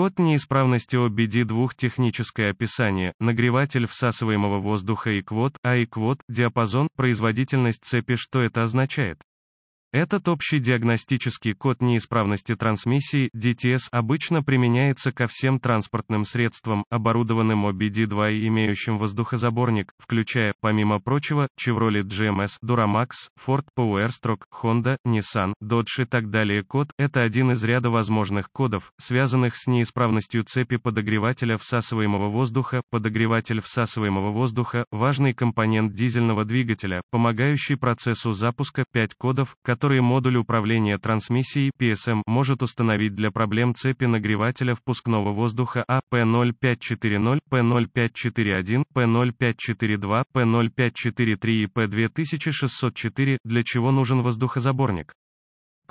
Код неисправности OBD двух техническое описание, нагреватель всасываемого воздуха и квот, а и квот, диапазон, производительность цепи что это означает? Этот общий диагностический код неисправности трансмиссии DTS обычно применяется ко всем транспортным средствам, оборудованным OBD2 и имеющим воздухозаборник, включая, помимо прочего, Chevrolet GMS, Duramax, Ford Powerstroke, Honda, Nissan, Dodge и так далее. Код – это один из ряда возможных кодов, связанных с неисправностью цепи подогревателя всасываемого воздуха. Подогреватель всасываемого воздуха – важный компонент дизельного двигателя, помогающий процессу запуска 5 кодов, которые которые модуль управления трансмиссией PSM может установить для проблем цепи нагревателя впускного воздуха А, P0540, P0541, P0542, P0543 и P2604, для чего нужен воздухозаборник.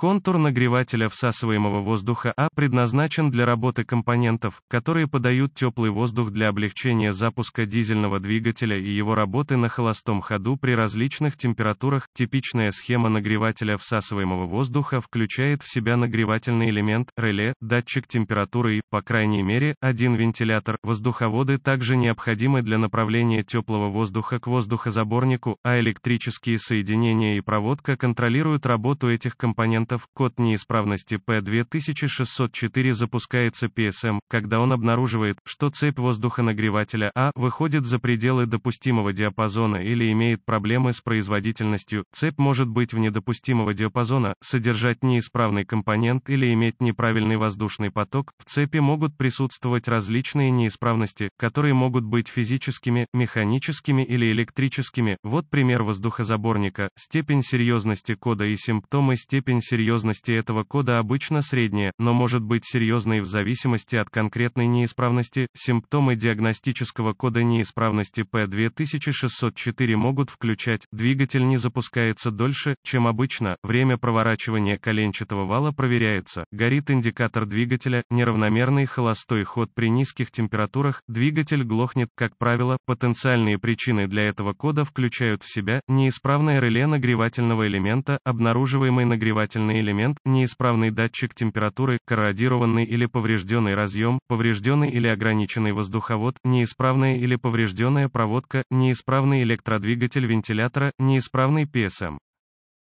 Контур нагревателя всасываемого воздуха А предназначен для работы компонентов, которые подают теплый воздух для облегчения запуска дизельного двигателя и его работы на холостом ходу при различных температурах. Типичная схема нагревателя всасываемого воздуха включает в себя нагревательный элемент, реле, датчик температуры и, по крайней мере, один вентилятор. Воздуховоды также необходимы для направления теплого воздуха к воздухозаборнику, а электрические соединения и проводка контролируют работу этих компонентов клиентов, код неисправности P2604 запускается PSM, когда он обнаруживает, что цепь воздухонагревателя А выходит за пределы допустимого диапазона или имеет проблемы с производительностью, цепь может быть вне допустимого диапазона, содержать неисправный компонент или иметь неправильный воздушный поток, в цепи могут присутствовать различные неисправности, которые могут быть физическими, механическими или электрическими, вот пример воздухозаборника, степень серьезности кода и симптомы степень серьезности серьезности этого кода обычно средняя, но может быть серьезной в зависимости от конкретной неисправности. Симптомы диагностического кода неисправности P2604 могут включать, двигатель не запускается дольше, чем обычно, время проворачивания коленчатого вала проверяется, горит индикатор двигателя, неравномерный холостой ход при низких температурах, двигатель глохнет, как правило, потенциальные причины для этого кода включают в себя неисправное реле нагревательного элемента, обнаруживаемый нагреватель питательный элемент, неисправный датчик температуры, корродированный или поврежденный разъем, поврежденный или ограниченный воздуховод, неисправная или поврежденная проводка, неисправный электродвигатель вентилятора, неисправный ПСМ.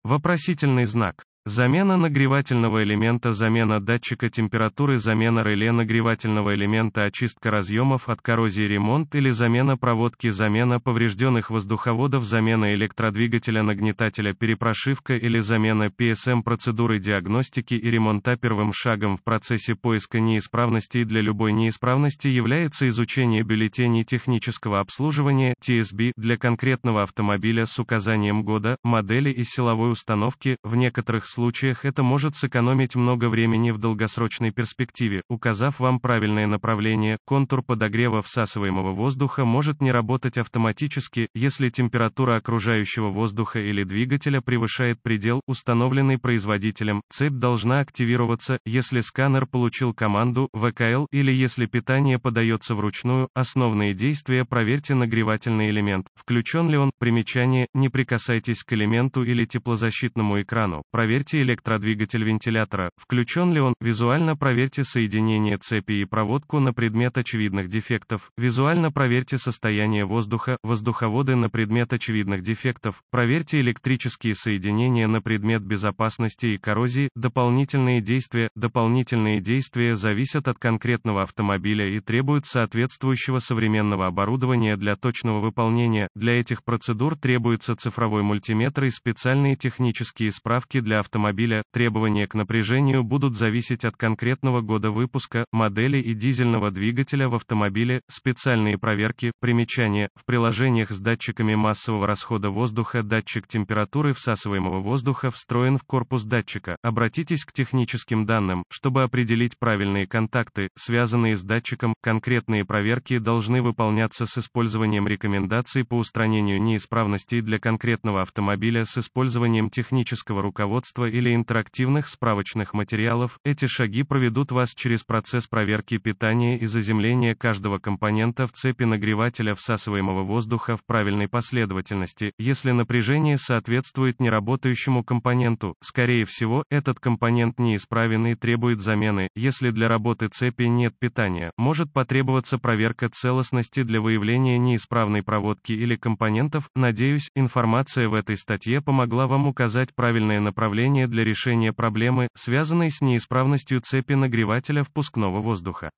Вопросительный знак. Замена нагревательного элемента, замена датчика температуры, замена реле нагревательного элемента, очистка разъемов от коррозии, ремонт или замена проводки, замена поврежденных воздуховодов, замена электродвигателя, нагнетателя, перепрошивка или замена PSM процедуры диагностики и ремонта. Первым шагом в процессе поиска неисправностей для любой неисправности является изучение бюллетеней технического обслуживания TSB для конкретного автомобиля с указанием года, модели и силовой установки. В некоторых случаях случаях это может сэкономить много времени в долгосрочной перспективе, указав вам правильное направление, контур подогрева всасываемого воздуха может не работать автоматически, если температура окружающего воздуха или двигателя превышает предел, установленный производителем, цепь должна активироваться, если сканер получил команду, ВКЛ, или если питание подается вручную, основные действия проверьте нагревательный элемент, включен ли он, примечание, не прикасайтесь к элементу или теплозащитному экрану, проверьте проверьте электродвигатель вентилятора, включен ли он, визуально проверьте соединение цепи и проводку на предмет очевидных дефектов, визуально проверьте состояние воздуха, воздуховоды на предмет очевидных дефектов, проверьте электрические соединения на предмет безопасности и коррозии, дополнительные действия, дополнительные действия зависят от конкретного автомобиля и требуют соответствующего современного оборудования для точного выполнения, для этих процедур требуется цифровой мультиметр и специальные технические справки для автомобиля автомобиля, требования к напряжению будут зависеть от конкретного года выпуска, модели и дизельного двигателя в автомобиле, специальные проверки, примечания, в приложениях с датчиками массового расхода воздуха датчик температуры всасываемого воздуха встроен в корпус датчика, обратитесь к техническим данным, чтобы определить правильные контакты, связанные с датчиком, конкретные проверки должны выполняться с использованием рекомендаций по устранению неисправностей для конкретного автомобиля с использованием технического руководства, творчества или интерактивных справочных материалов, эти шаги проведут вас через процесс проверки питания и заземления каждого компонента в цепи нагревателя всасываемого воздуха в правильной последовательности. Если напряжение соответствует неработающему компоненту, скорее всего, этот компонент неисправен и требует замены. Если для работы цепи нет питания, может потребоваться проверка целостности для выявления неисправной проводки или компонентов. Надеюсь, информация в этой статье помогла вам указать правильное направление решение для решения проблемы, связанной с неисправностью цепи нагревателя впускного воздуха.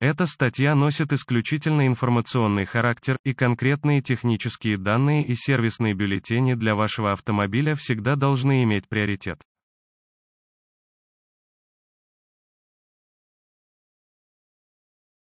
Эта статья носит исключительно информационный характер, и конкретные технические данные и сервисные бюллетени для вашего автомобиля всегда должны иметь приоритет.